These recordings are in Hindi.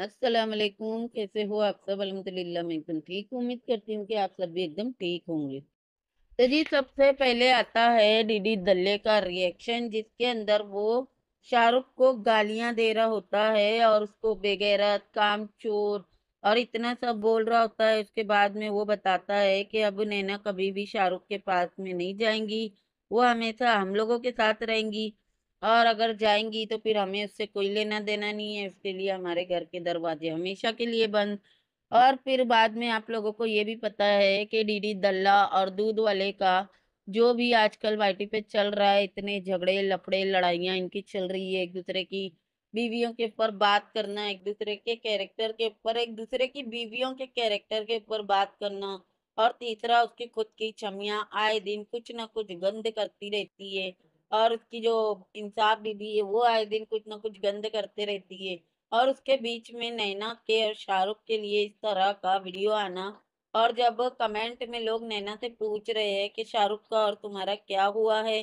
असलकुम कैसे हो आप सब अलहमदिल्ला मैं एकदम ठीक उम्मीद करती हूँ कि आप सब भी एकदम ठीक होंगे तो जी सबसे पहले आता है डीडी दल्ले का रिएक्शन जिसके अंदर वो शाहरुख को गालियाँ दे रहा होता है और उसको बेगैरत काम चोर और इतना सब बोल रहा होता है उसके बाद में वो बताता है कि अब नैना कभी भी शाहरुख के पास में नहीं जाएंगी वो हमेशा हम लोगों के साथ रहेंगी और अगर जाएंगी तो फिर हमें उससे कोई लेना देना नहीं है उसके लिए हमारे घर के दरवाजे हमेशा के लिए बंद और फिर बाद में आप लोगों को ये भी पता है कि डीडी दल्ला और दूध वाले का जो भी आजकल वाइटी पे चल रहा है इतने झगड़े लफड़े लड़ाइयाँ इनकी चल रही है एक दूसरे की बीवियों के ऊपर बात करना एक दूसरे के कैरेक्टर के ऊपर एक दूसरे की बीवियों के कैरेक्टर के ऊपर बात करना और तीसरा उसकी खुद की छमियाँ आए दिन कुछ ना कुछ गंद करती रहती है और उसकी जो इंसाफ बीबी है वो आए दिन कुछ ना कुछ गंद करते रहती है और उसके बीच में नैना के और शाहरुख के लिए इस तरह का वीडियो आना और जब कमेंट में लोग नैना से पूछ रहे हैं कि शाहरुख का और तुम्हारा क्या हुआ है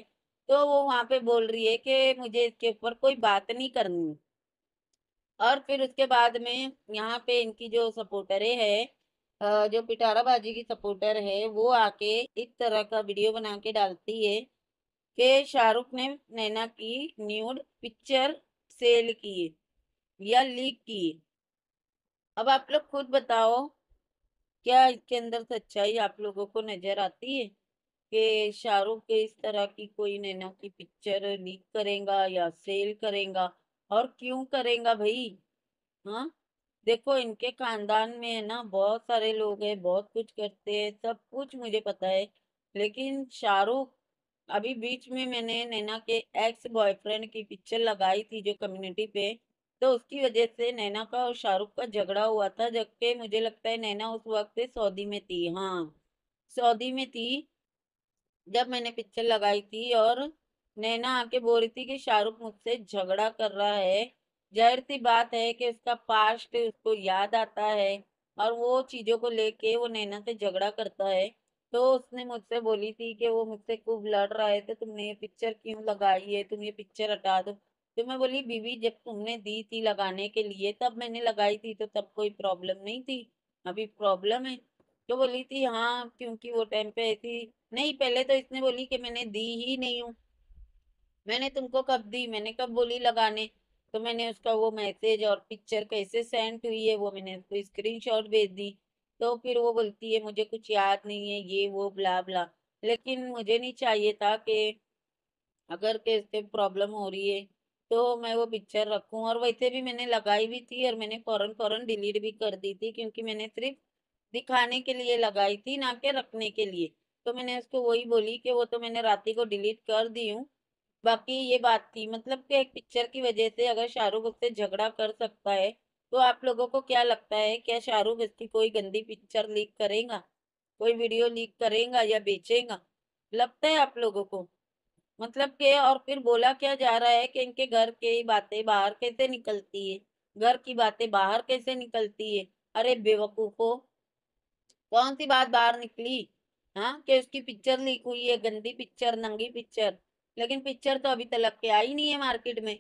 तो वो वहाँ पे बोल रही है कि मुझे इसके ऊपर कोई बात नहीं करनी और फिर उसके बाद में यहाँ पे इनकी जो सपोर्टरें है जो पिटारा बाजी की सपोर्टर है वो आके इस तरह का वीडियो बना के डालती है के शाहरुख ने नैना की न्यूड पिक्चर सेल की या लीक की अब आप लोग खुद बताओ क्या इसके अंदर सच्चाई आप लोगों को नज़र आती है कि शाहरुख के इस तरह की कोई नैना की पिक्चर लीक करेगा या सेल करेगा और क्यों करेगा भाई हाँ देखो इनके खानदान में है ना बहुत सारे लोग हैं बहुत कुछ करते हैं सब कुछ मुझे पता है लेकिन शाहरुख अभी बीच में मैंने नैना के एक्स बॉयफ्रेंड की पिक्चर लगाई थी जो कम्युनिटी पे तो उसकी वजह से नैना का और शाहरुख का झगड़ा हुआ था जबकि मुझे लगता है नैना उस वक्त सऊदी में थी हाँ सऊदी में थी जब मैंने पिक्चर लगाई थी और नैना आके बोल रही थी कि शाहरुख मुझसे झगड़ा कर रहा है जाहिर सी बात है कि उसका पास्ट उसको याद आता है और वो चीज़ों को लेके वो नैना से झगड़ा करता है तो उसने मुझसे बोली थी कि वो मुझसे खूब लड़ रहे थे तुमने ये पिक्चर क्यों लगाई है तुम ये पिक्चर हटा दो तो मैं बोली बीवी जब तुमने दी थी लगाने के लिए तब मैंने लगाई थी तो तब कोई प्रॉब्लम नहीं थी अभी प्रॉब्लम है तो बोली थी हाँ क्योंकि वो टाइम पे थी नहीं पहले तो इसने बोली कि मैंने दी ही नहीं हूँ मैंने तुमको कब दी मैंने कब बोली लगाने तो मैंने उसका वो मैसेज और पिक्चर कैसे सेंड हुई है वो मैंने उसको स्क्रीनशॉट भेज दी तो फिर वो बोलती है मुझे कुछ याद नहीं है ये वो ब्ला ब्ला लेकिन मुझे नहीं चाहिए था कि अगर कैसे प्रॉब्लम हो रही है तो मैं वो पिक्चर रखूं और वैसे भी मैंने लगाई भी थी और मैंने फ़ौरन फ़ौरन डिलीट भी कर दी थी क्योंकि मैंने सिर्फ दिखाने के लिए लगाई थी ना कि रखने के लिए तो मैंने उसको वही बोली कि वो तो मैंने रात को डिलीट कर दी हूँ बाकी ये बात थी मतलब कि एक पिक्चर की वजह से अगर शाहरुख उससे झगड़ा कर सकता है तो आप लोगों को क्या लगता है क्या शाहरुख इसकी कोई गंदी पिक्चर लीक करेगा कोई वीडियो लीक करेगा या बेचेगा लगता है आप लोगों को मतलब के और फिर बोला क्या जा रहा है कि इनके घर की बातें बाहर कैसे निकलती है घर की बातें बाहर कैसे निकलती है अरे बेवकूफो कौन सी बात बाहर निकली हाँ कि उसकी पिक्चर लीक हुई है गंदी पिक्चर नंगी पिक्चर लेकिन पिक्चर तो अभी तक के आई नहीं है मार्केट में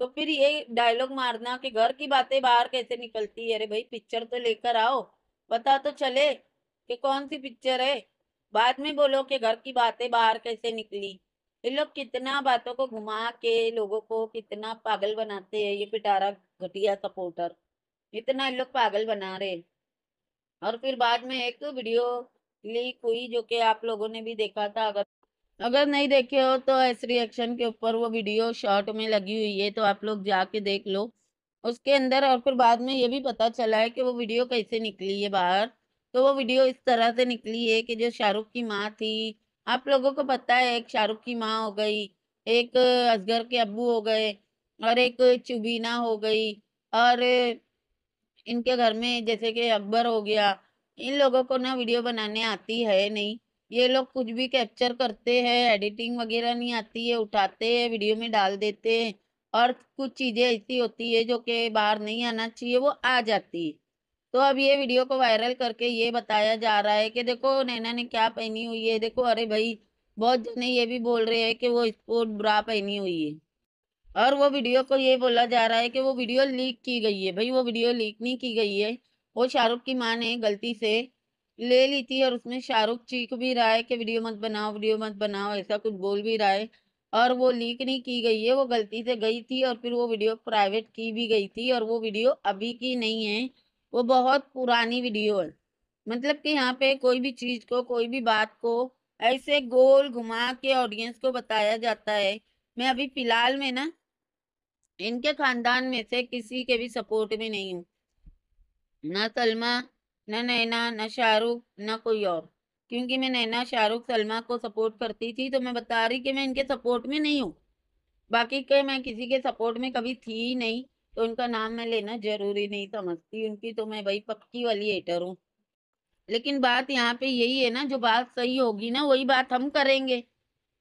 तो फिर ये डायलॉग मारना कि घर की बातें बाहर कैसे निकलती है अरे भाई पिक्चर तो लेकर आओ पता तो चले कि कौन सी पिक्चर है बाद में बोलो कि घर की बातें बाहर कैसे निकली ये लोग कितना बातों को घुमा के लोगों को कितना पागल बनाते हैं ये पिटारा घटिया सपोर्टर इतना ये लोग पागल बना रहे और फिर बाद में एक वीडियो लीक हुई जो कि आप लोगों ने भी देखा था अगर अगर नहीं देखे हो तो एस रिएक्शन के ऊपर वो वीडियो शॉर्ट में लगी हुई है तो आप लोग जाके देख लो उसके अंदर और फिर बाद में ये भी पता चला है कि वो वीडियो कैसे निकली है बाहर तो वो वीडियो इस तरह से निकली है कि जो शाहरुख की माँ थी आप लोगों को पता है एक शाहरुख की माँ हो गई एक असगर के अबू हो गए और एक चुबीना हो गई और इनके घर में जैसे कि अकबर हो गया इन लोगों को ना वीडियो बनाने आती है नहीं ये लोग कुछ भी कैप्चर करते हैं एडिटिंग वगैरह नहीं आती है उठाते हैं वीडियो में डाल देते हैं और कुछ चीज़ें ऐसी होती है जो कि बाहर नहीं आना चाहिए वो आ जाती है तो अब ये वीडियो को वायरल करके ये बताया जा रहा है कि देखो नैना ने क्या पहनी हुई है देखो अरे भाई बहुत जने ये भी बोल रहे हैं कि वो स्पोर्ट ब्रा पहनी हुई है और वो वीडियो को ये बोला जा रहा है कि वो वीडियो लीक की गई है भाई वो वीडियो लीक नहीं की गई है वो शाहरुख की माँ ने गलती से ले ली थी और उसमें शाहरुख चीख भी रहा है कि वीडियो मत बनाओ वीडियो मत बनाओ ऐसा कुछ बोल भी रहा है और वो लीक नहीं की गई है वो गलती से गई थी और फिर वो वीडियो प्राइवेट की भी गई थी और वो वीडियो अभी की नहीं है वो बहुत पुरानी वीडियो है मतलब कि यहाँ पे कोई भी चीज़ को कोई भी बात को ऐसे गोल घुमा के ऑडियंस को बताया जाता है मैं अभी फिलहाल में ना इनके खानदान में से किसी के भी सपोर्ट में नहीं हूँ ना सलमा न नैना न शाहरुख न कोई और क्योंकि मैं नैना शाहरुख सलमा को सपोर्ट करती थी तो मैं बता रही कि मैं इनके सपोर्ट में नहीं हूँ बाकी के मैं किसी के सपोर्ट में कभी थी ही नहीं तो उनका नाम मैं लेना जरूरी नहीं समझती उनकी तो मैं भाई पक्की वाली हेटर हूँ लेकिन बात यहाँ पे यही है ना जो बात सही होगी ना वही बात हम करेंगे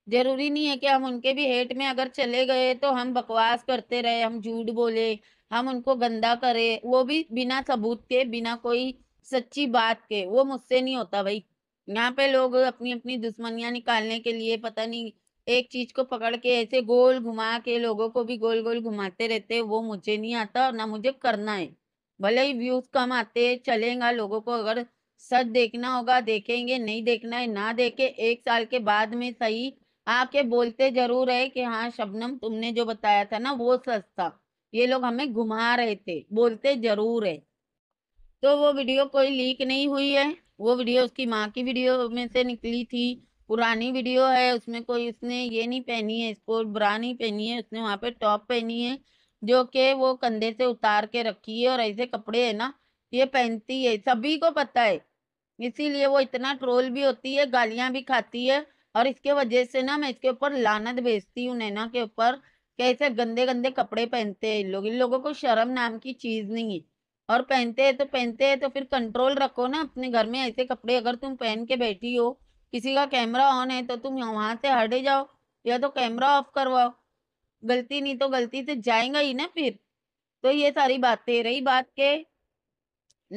जरूरी नहीं है कि हम उनके भी हेट में अगर चले गए तो हम बकवास करते रहे हम झूठ बोले हम उनको गंदा करें वो भी बिना सबूत के बिना कोई सच्ची बात के वो मुझसे नहीं होता भाई यहाँ पे लोग अपनी अपनी दुश्मनियां निकालने के लिए पता नहीं एक चीज को पकड़ के ऐसे गोल घुमा के लोगों को भी गोल गोल घुमाते रहते वो मुझे नहीं आता और ना मुझे करना है भले ही व्यूज कम आते चलेगा लोगों को अगर सच देखना होगा देखेंगे नहीं देखना है ना देखे एक साल के बाद में सही आके बोलते जरूर है कि हाँ शबनम तुमने जो बताया था ना वो सच था ये लोग हमें घुमा रहे थे बोलते जरूर है तो वो वीडियो कोई लीक नहीं हुई है वो वीडियो उसकी माँ की वीडियो में से निकली थी पुरानी वीडियो है उसमें कोई उसने ये नहीं पहनी है इसको ब्रा नहीं पहनी है उसने वहाँ पे टॉप पहनी है जो कि वो कंधे से उतार के रखी है और ऐसे कपड़े है ना ये पहनती है सभी को पता है इसीलिए वो इतना ट्रोल भी होती है गालियाँ भी खाती है और इसके वजह से ना मैं इसके ऊपर लानत भेजती हूँ नैना के ऊपर कैसे गंदे गंदे कपड़े पहनते हैं लोग इन लोगों को शर्म नाम की चीज़ नहीं है और पहनते हैं तो पहनते हैं तो फिर कंट्रोल रखो ना अपने घर में ऐसे कपड़े अगर तुम पहन के बैठी हो किसी का कैमरा ऑन है तो तुम वहाँ से हटे जाओ या तो कैमरा ऑफ करवाओ गलती नहीं तो गलती से जाएगा ही ना फिर तो ये सारी बातें रही बात के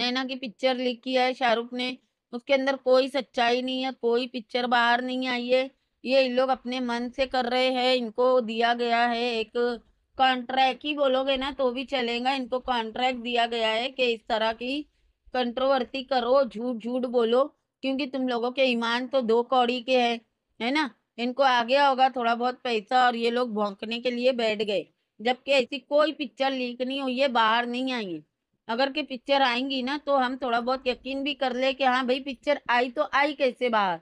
नैना की पिक्चर लिखी है शाहरुख ने उसके अंदर कोई सच्चाई नहीं है कोई पिक्चर बाहर नहीं आई है ये इन लोग अपने मन से कर रहे हैं इनको दिया गया है एक कॉन्ट्रैक्ट ही बोलोगे ना तो भी चलेगा इनको कॉन्ट्रैक्ट दिया गया है कि इस तरह की कंट्रोवर्सी करो झूठ झूठ बोलो क्योंकि तुम लोगों के ईमान तो दो कौड़ी के है है ना इनको आ गया होगा थोड़ा बहुत पैसा और ये लोग भौंकने के लिए बैठ गए जबकि ऐसी कोई पिक्चर लीक नहीं हुई है बाहर नहीं आई है अगर के पिक्चर आएंगी ना तो हम थोड़ा बहुत यकीन भी कर ले कि हाँ भाई पिक्चर आई तो आई कैसे बाहर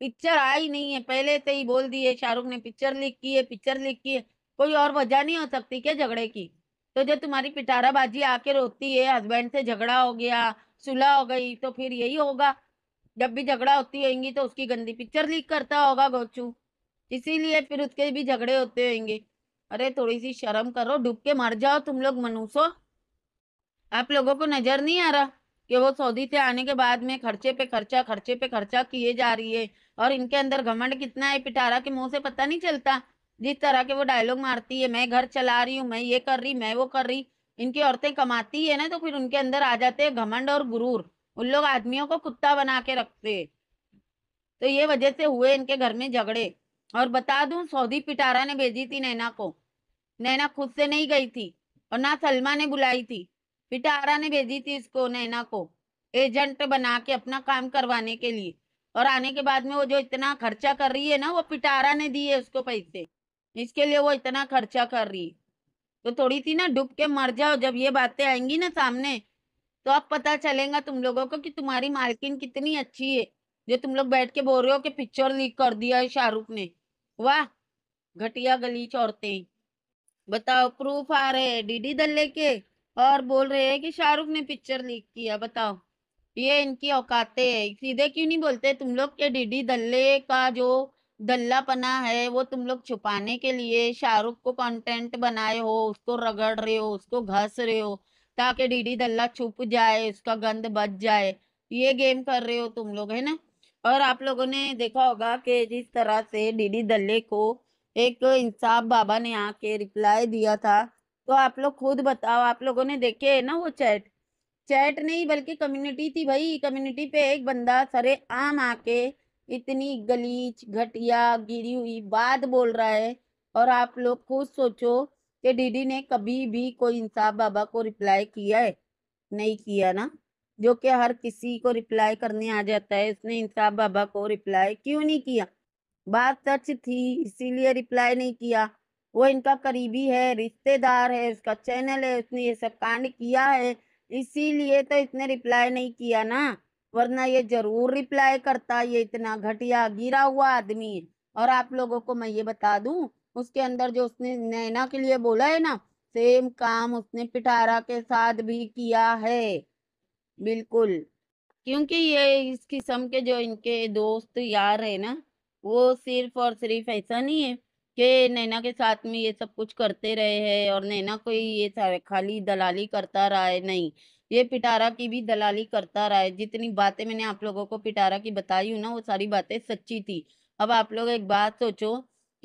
पिक्चर आई नहीं है पहले से ही बोल दिए शाहरुख ने पिक्चर लीक की है पिक्चर लीक की है कोई और वजह नहीं हो सकती क्या झगड़े की तो जब तुम्हारी पिटाराबाजी आके रोती है हस्बैंड से झगड़ा हो गया सुलह हो गई तो फिर यही होगा जब भी झगड़ा होती होगी तो उसकी गंदी पिक्चर लीक करता होगा गोचू इसीलिए फिर उसके भी झगड़े होते होंगे अरे थोड़ी सी शर्म करो डूब के मर जाओ तुम लोग मनुष्य आप लोगों को नजर नहीं आ रहा कि वो सऊदी से आने के बाद में खर्चे पे खर्चा खर्चे पे खर्चा किए जा रही है और इनके अंदर घमंड कितना है पिटारा के मुंह से पता नहीं चलता जिस तरह के वो डायलॉग मारती है मैं घर चला रही हूँ मैं ये कर रही मैं वो कर रही इनकी औरतें कमाती है ना तो फिर उनके अंदर आ जाते हैं घमंड और गुरूर उन लोग आदमियों को कुत्ता बना के रखते तो ये वजह से हुए इनके घर में झगड़े और बता दूं सऊदी पिटारा ने भेजी थी नैना को नैना खुद से नहीं गई थी और ना सलमा ने बुलाई थी पिटारा ने भेजी थी इसको नैना को एजेंट बना के अपना काम करवाने के लिए और आने के बाद में वो जो इतना खर्चा कर रही है ना वो पिटारा ने दिए उसको पैसे इसके लिए वो इतना खर्चा कर रही तो थोड़ी सी ना डूब के मर जाओ जब ये बातें आएंगी ना सामने तो अब पता चलेगा तुम लोगों को कि तुम्हारी मालकिन कितनी अच्छी है जो तुम लोग बैठ के बोल रहे हो कि पिक्चर लीक कर दिया है शाहरुख ने वाह घटिया गली चौड़ते बताओ प्रूफ आ रहे है डीडी दल्ले के और बोल रहे हैं कि शाहरुख ने पिक्चर लीक किया बताओ ये इनकी औकातें है सीधे क्यों नहीं बोलते तुम लोग के डीडी दल्ले का जो दल्लापना है वो तुम लोग छुपाने के लिए शाहरुख को कंटेंट बनाए हो उसको रगड़ रहे हो उसको घस रहे हो ताकि डीडी दल्ला छुप जाए उसका गंद बच जाए ये गेम कर रहे हो तुम लोग है ना और आप लोगों ने देखा होगा कि जिस तरह से डीडी दल्ले को एक इंसाफ बाबा ने आके रिप्लाई दिया था तो आप लोग खुद बताओ आप लोगों ने देखे है ना वो चैट चैट नहीं बल्कि कम्युनिटी थी भाई कम्युनिटी पे एक बंदा सरे आम आके इतनी गलीच घटिया गिरी हुई बात बोल रहा है और आप लोग खुद सोचो कि डीडी ने कभी भी कोई इंसाफ बाबा को रिप्लाई किया है नहीं किया ना जो कि हर किसी को रिप्लाई करने आ जाता है उसने इंसाफ बाबा को रिप्लाई क्यों नहीं किया बात सच थी इसीलिए रिप्लाई नहीं किया वो इनका करीबी है रिश्तेदार है उसका चैनल है उसने ये सब कांड किया है इसीलिए तो इसने रिप्लाई नहीं किया ना वरना ये जरूर रिप्लाई करता ये इतना घटिया गिरा हुआ आदमी है और आप लोगों को मैं ये बता दू उसके अंदर जो उसने नैना के लिए बोला है ना सेम काम उसने पिटारा के साथ भी किया है बिल्कुल क्योंकि ये इस किस्म के जो इनके दोस्त यार है ना वो सिर्फ और सिर्फ ऐसा नहीं है कि नैना के साथ में ये सब कुछ करते रहे हैं और नैना कोई ये खाली दलाली करता रहा है नहीं ये पिटारा की भी दलाली करता रहा है जितनी बातें मैंने आप लोगों को पिटारा की बताई हूँ ना वो सारी बातें सच्ची थी अब आप लोग एक बात सोचो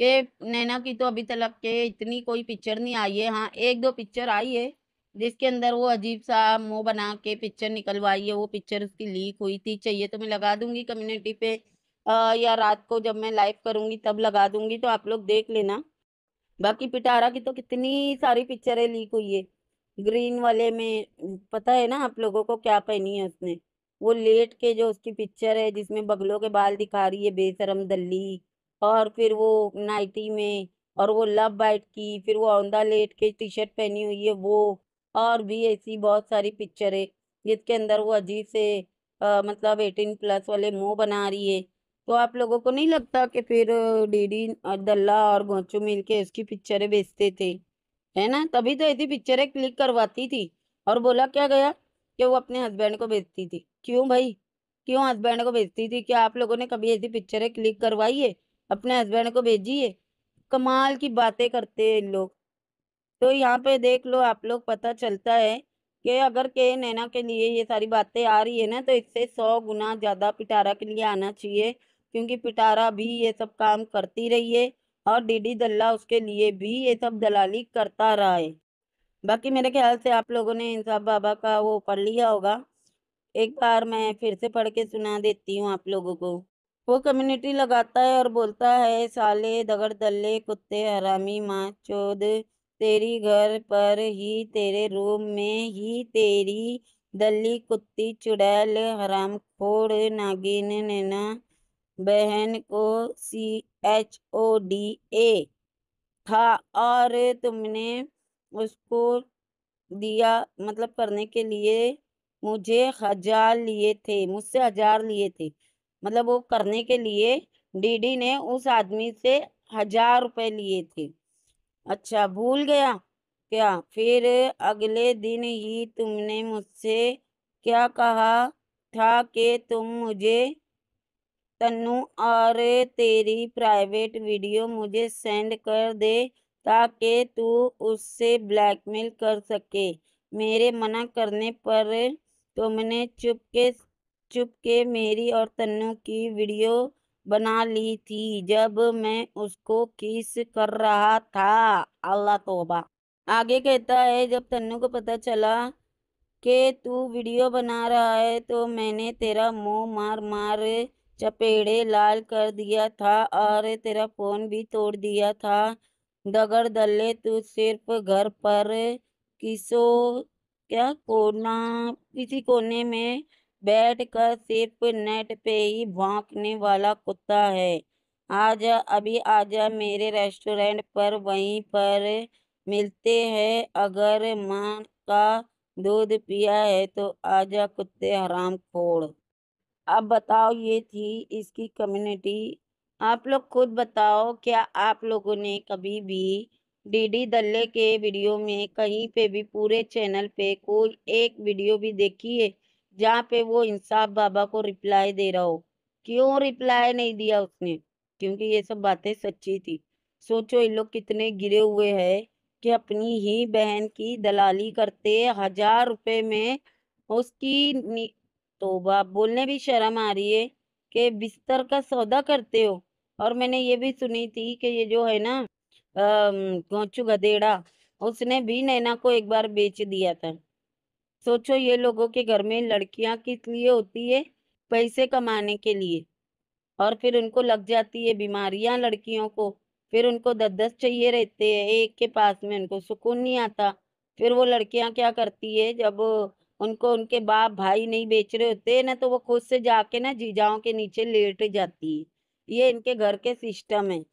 कि नैना की तो अभी तक के इतनी कोई पिक्चर नहीं आई है हाँ एक दो पिक्चर आई है जिसके अंदर वो अजीब सा मुंह बना के पिक्चर निकलवाई है वो पिक्चर उसकी लीक हुई थी चाहिए तो मैं लगा दूंगी कम्युनिटी पे आ, या रात को जब मैं लाइव करूंगी तब लगा दूंगी तो आप लोग देख लेना बाकी पिटारा की तो कितनी सारी पिक्चरें लीक हुई है ग्रीन वाले में पता है ना आप लोगों को क्या पहनी है उसने वो लेट के जो उसकी पिक्चर है जिसमें बगलों के बाल दिखा रही है बेसरम दल्ली और फिर वो नाइटी में और वो लव बाइट की फिर वो औंदा लेट के टी शर्ट पहनी हुई है वो और भी ऐसी बहुत सारी पिक्चर है जिसके अंदर वो अजीब से आ, मतलब एटीन प्लस वाले मुंह बना रही है तो आप लोगों को नहीं लगता कि फिर डीडी दल्ला और गोचू मिल के उसकी पिक्चरें बेचते थे है ना तभी तो ऐसी पिक्चरें क्लिक करवाती थी और बोला क्या गया कि वो अपने हस्बैंड को भेजती थी क्यों भाई क्यों हस्बैंड को भेजती थी क्या आप लोगों ने कभी ऐसी पिक्चरें क्लिक करवाई है अपने हस्बैंड को भेजिए कमाल की बातें करते हैं इन लोग तो यहाँ पे देख लो आप लोग पता चलता है कि अगर के नैना के लिए ये सारी बातें आ रही है ना तो इससे सौ गुना ज़्यादा पिटारा के लिए आना चाहिए क्योंकि पिटारा भी ये सब काम करती रही है और डीडी दल्ला उसके लिए भी ये सब दलाली करता रहा है बाकी मेरे ख्याल से आप लोगों ने इंसाफ बाबा का वो पढ़ लिया होगा एक बार मैं फिर से पढ़ के सुना देती हूँ आप लोगों को वो कम्युनिटी लगाता है और बोलता है साले दगड़ दल्ले कुत्ते हरामी माँ चौद तेरी घर पर ही तेरे रूम में ही तेरी दल्ली कुत्ती चुड़ैल हराम खोड़ नागिन नैना बहन को C H O D A था और तुमने उसको दिया मतलब करने के लिए मुझे हजार लिए थे मुझसे हजार लिए थे मतलब वो करने के लिए डीडी ने उस आदमी से हजार रुपए लिए थे अच्छा भूल गया क्या फिर अगले दिन ही तुमने मुझसे क्या कहा था कि तुम मुझे तनु और तेरी प्राइवेट वीडियो मुझे सेंड कर दे ताकि तू उससे ब्लैकमेल कर सके मेरे मना करने पर तुमने चुपके चुपके मेरी और तन्नू की वीडियो बना ली थी जब मैं उसको किस कर रहा था अल्लाह तोबा आगे कहता है जब तन्नू को पता चला कि तू वीडियो बना रहा है तो मैंने तेरा मुंह मार मार चपेड़े लाल कर दिया था और तेरा फोन भी तोड़ दिया था दगड़ दल्ले तू सिर्फ घर पर किसो क्या कोना किसी कोने में बैठ कर सिर्फ नेट पे ही भौंकने वाला कुत्ता है आजा अभी आजा मेरे रेस्टोरेंट पर वहीं पर मिलते हैं अगर माँ का दूध पिया है तो आजा कुत्ते हराम खोड़ अब बताओ ये थी इसकी कम्युनिटी आप लोग खुद बताओ क्या आप लोगों ने कभी भी डीडी दल्ले के वीडियो में कहीं पे भी पूरे चैनल पे कोई एक वीडियो भी देखी है जहाँ पे वो इंसाफ बाबा को रिप्लाई दे रहा हो क्यों रिप्लाई नहीं दिया उसने क्योंकि ये सब बातें सच्ची थी सोचो ये लोग कितने गिरे हुए है कि अपनी ही बहन की दलाली करते हजार रुपए में उसकी तोबा बोलने भी शर्म आ रही है कि बिस्तर का सौदा करते हो और मैंने ये भी सुनी थी कि ये जो है ना गोचू गधेड़ा उसने भी नैना को एक बार बेच दिया था सोचो ये लोगों के घर में लड़कियां किस लिए होती है पैसे कमाने के लिए और फिर उनको लग जाती है बीमारियां लड़कियों को फिर उनको दस दस चाहिए रहते हैं एक के पास में उनको सुकून नहीं आता फिर वो लड़कियां क्या करती है जब उनको उनके बाप भाई नहीं बेच रहे होते ना तो वो खुद से जाके ना जीजाओं के नीचे लेट जाती है ये इनके घर के सिस्टम है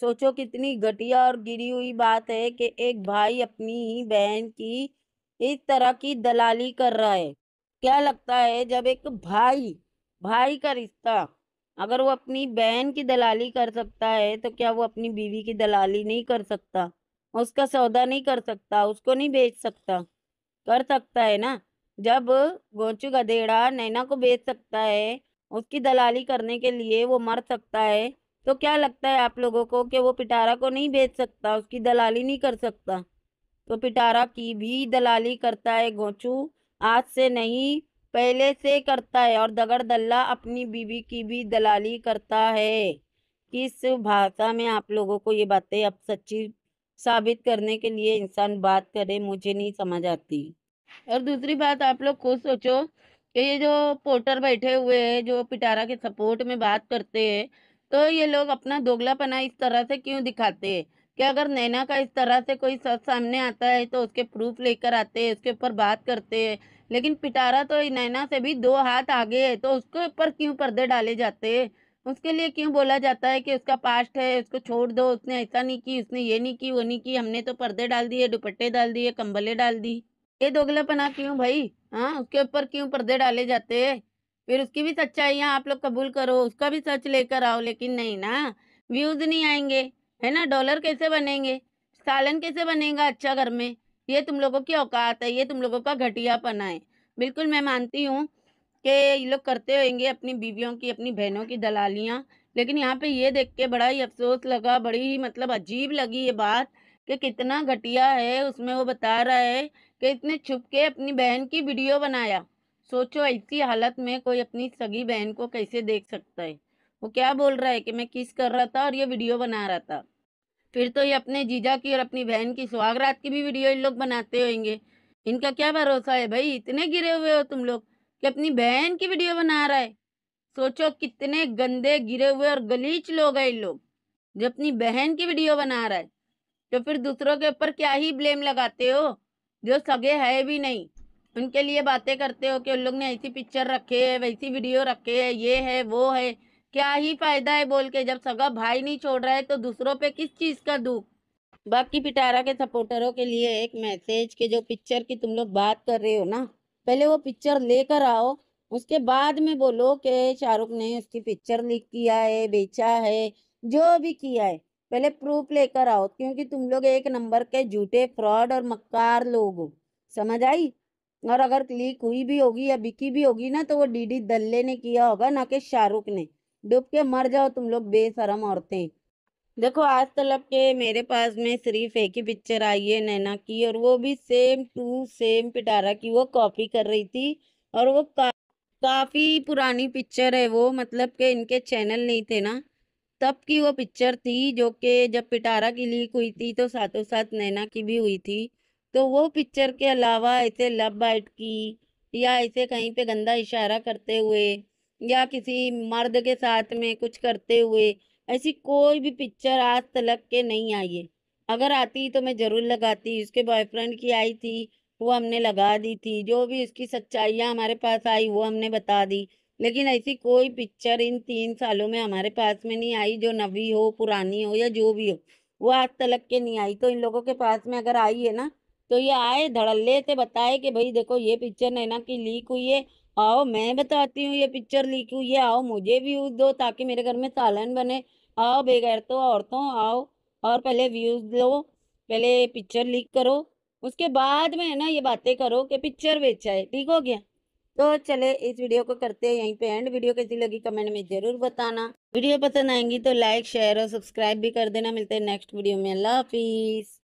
सोचो कितनी घटिया और गिरी हुई बात है कि एक भाई अपनी ही बहन की इस तरह की दलाली कर रहा है क्या लगता है जब एक भाई भाई का रिश्ता अगर वो अपनी बहन की दलाली कर सकता है तो क्या वो अपनी बीवी की दलाली नहीं कर सकता उसका सौदा नहीं कर सकता उसको नहीं बेच सकता कर सकता है ना जब गोचू गधेड़ा नैना को बेच सकता है उसकी दलाली करने के लिए वो मर सकता है तो क्या लगता है आप लोगों को कि वो पिटारा को नहीं बेच सकता उसकी दलाली नहीं कर सकता तो पिटारा की भी दलाली करता है गोचू आज से नहीं पहले से करता है और दगड़ दल्ला अपनी बीवी की भी दलाली करता है किस भाषा में आप लोगों को ये बातें अब सच्ची साबित करने के लिए इंसान बात करे मुझे नहीं समझ आती और दूसरी बात आप लोग खुद सोचो कि ये जो पोर्टर बैठे हुए हैं जो पिटारा के सपोर्ट में बात करते हैं तो ये लोग अपना दोगलापना इस तरह से क्यों दिखाते हैं कि अगर नैना का इस तरह से कोई सच सामने आता है तो उसके प्रूफ लेकर आते हैं उसके ऊपर बात करते हैं लेकिन पिटारा तो नैना से भी दो हाथ आगे है तो उसके ऊपर क्यों पर्दे डाले जाते हैं उसके लिए क्यों बोला जाता है कि उसका पास्ट है उसको छोड़ दो उसने ऐसा नहीं की उसने ये नहीं की वो नहीं की हमने तो पर्दे डाल दिए दुपट्टे डाल दिए कंबले डाल दी ये दोगलापना क्यों भाई हाँ उसके ऊपर क्यों पर्दे डाले जाते फिर उसकी भी सच्चाइयाँ आप लोग कबूल करो उसका भी सच लेकर आओ लेकिन नहीं ना व्यूज नहीं आएंगे है ना डॉलर कैसे बनेंगे सालन कैसे बनेगा अच्छा घर में ये तुम लोगों की औकात है ये तुम लोगों का घटियापना है बिल्कुल मैं मानती हूँ कि ये लोग करते होंगे अपनी बीवियों की अपनी बहनों की दलालियाँ लेकिन यहाँ पे ये देख के बड़ा ही अफसोस लगा बड़ी ही मतलब अजीब लगी ये बात कि कितना घटिया है उसमें वो बता रहा है कि इसने छुप के अपनी बहन की वीडियो बनाया सोचो ऐसी हालत में कोई अपनी सगी बहन को कैसे देख सकता है वो क्या बोल रहा है कि मैं किस कर रहा था और ये वीडियो बना रहा था फिर तो ये अपने जीजा की और अपनी बहन की सुहागरात की भी वीडियो इन लोग बनाते होंगे इनका क्या भरोसा है भाई इतने गिरे हुए हो तुम लोग कि अपनी बहन की वीडियो बना रहा है सोचो कितने गंदे गिरे हुए और गलीच लोग हैं इन लोग जो अपनी बहन की वीडियो बना रहा है तो फिर दूसरों के ऊपर क्या ही ब्लेम लगाते हो जो सगे है भी नहीं उनके लिए बातें करते हो कि उन लोग ने ऐसी पिक्चर रखे है वैसी वीडियो रखे है ये है वो है क्या ही फायदा है बोल के जब सगा भाई नहीं छोड़ रहा है तो दूसरों पे किस चीज़ का दुख बाकी पिटारा के सपोर्टरों के लिए एक मैसेज के जो पिक्चर की तुम लोग बात कर रहे हो ना पहले वो पिक्चर लेकर आओ उसके बाद में बोलो कि शाहरुख ने उसकी पिक्चर लीक किया है बेचा है जो भी किया है पहले प्रूफ लेकर आओ क्योंकि तुम लोग एक नंबर के झूठे फ्रॉड और मक्कार लोग हो समझ आई और अगर क्लिक हुई भी होगी या बिकी भी होगी ना तो वो डीडी दल्ले ने किया होगा ना कि शाहरुख ने डूब के मर जाओ तुम लोग बेशरम औरतें देखो आज तलब के मेरे पास में सिर्फ एक ही पिक्चर आई है नैना की और वो भी सेम टू सेम पिटारा की वो कॉपी कर रही थी और वो का, काफ़ी पुरानी पिक्चर है वो मतलब के इनके चैनल नहीं थे ना तब की वो पिक्चर थी जो कि जब पिटारा की लीक हुई थी तो साथों साथ नैना की भी हुई थी तो वो पिक्चर के अलावा ऐसे लव बाइट की या ऐसे कहीं पे गंदा इशारा करते हुए या किसी मर्द के साथ में कुछ करते हुए ऐसी कोई भी पिक्चर आज तलक के नहीं आई है अगर आती तो मैं ज़रूर लगाती उसके बॉयफ्रेंड की आई थी वो हमने लगा दी थी जो भी उसकी सच्चाइयाँ हमारे पास आई वो हमने बता दी लेकिन ऐसी कोई पिक्चर इन तीन सालों में हमारे पास में नहीं आई जो नवी हो पुरानी हो या जो भी हो वो आज तलक के नहीं आई तो इन लोगों के पास में अगर आई है ना तो ये आए धड़ल्ले से बताए कि भाई देखो ये पिक्चर नैना की लीक हुई है आओ मैं बताती हूँ ये पिक्चर लीक हुई है आओ मुझे व्यूज दो ताकि मेरे घर में सालन बने आओ बेगैर तो औरतों आओ और पहले व्यूज लो पहले पिक्चर लीक करो उसके बाद में है ना ये बातें करो कि पिक्चर बेचा है ठीक हो गया तो चले इस वीडियो को करते हैं यहीं पे एंड वीडियो कैसी लगी कमेंट में जरूर बताना वीडियो पसंद आएंगी तो लाइक शेयर और सब्सक्राइब भी कर देना मिलते हैं नेक्स्ट वीडियो में अल्लाह हाफिज़